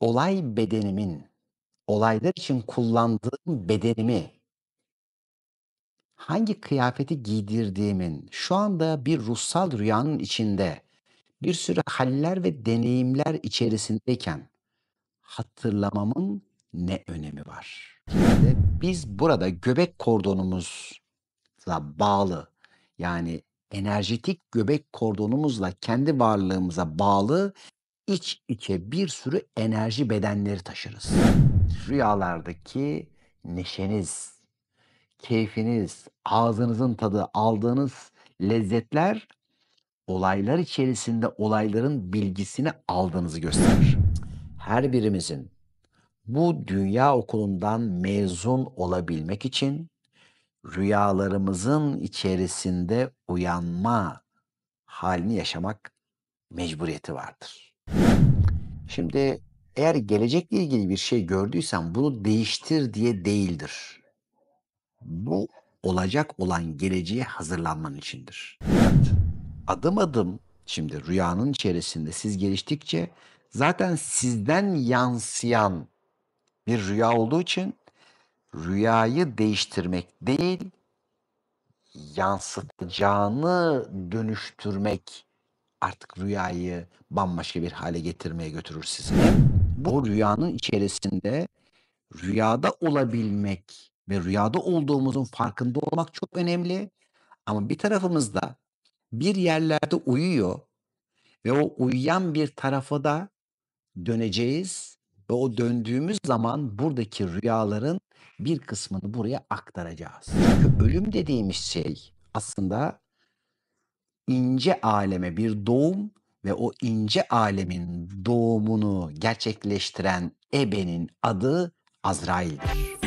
olay bedenimin, olaylar için kullandığım bedenimi, hangi kıyafeti giydirdiğimin, şu anda bir ruhsal rüyanın içinde, bir sürü haller ve deneyimler içerisindeyken hatırlamamın ne önemi var? Ve biz burada göbek kordonumuzla bağlı, yani enerjetik göbek kordonumuzla kendi varlığımıza bağlı iç içe bir sürü enerji bedenleri taşırız. Rüyalardaki neşeniz, keyfiniz, ağzınızın tadı, aldığınız lezzetler olaylar içerisinde olayların bilgisini aldığınızı gösterir. Her birimizin bu dünya okulundan mezun olabilmek için rüyalarımızın içerisinde uyanma halini yaşamak mecburiyeti vardır. Şimdi eğer gelecekle ilgili bir şey gördüysen bunu değiştir diye değildir. Bu olacak olan geleceğe hazırlanman içindir. Adım adım şimdi rüyanın içerisinde siz geliştikçe zaten sizden yansıyan bir rüya olduğu için rüyayı değiştirmek değil yansıtacağını dönüştürmek artık rüyayı bambaşka bir hale getirmeye götürür sizi. Bu rüyanın içerisinde rüyada olabilmek ve rüyada olduğumuzun farkında olmak çok önemli. Ama bir tarafımızda bir yerlerde uyuyor ve o uyuyan bir tarafa da döneceğiz ve o döndüğümüz zaman buradaki rüyaların bir kısmını buraya aktaracağız. Çünkü ölüm dediğimiz şey aslında ince aleme bir doğum ve o ince alemin doğumunu gerçekleştiren ebenin adı Azrail'dir.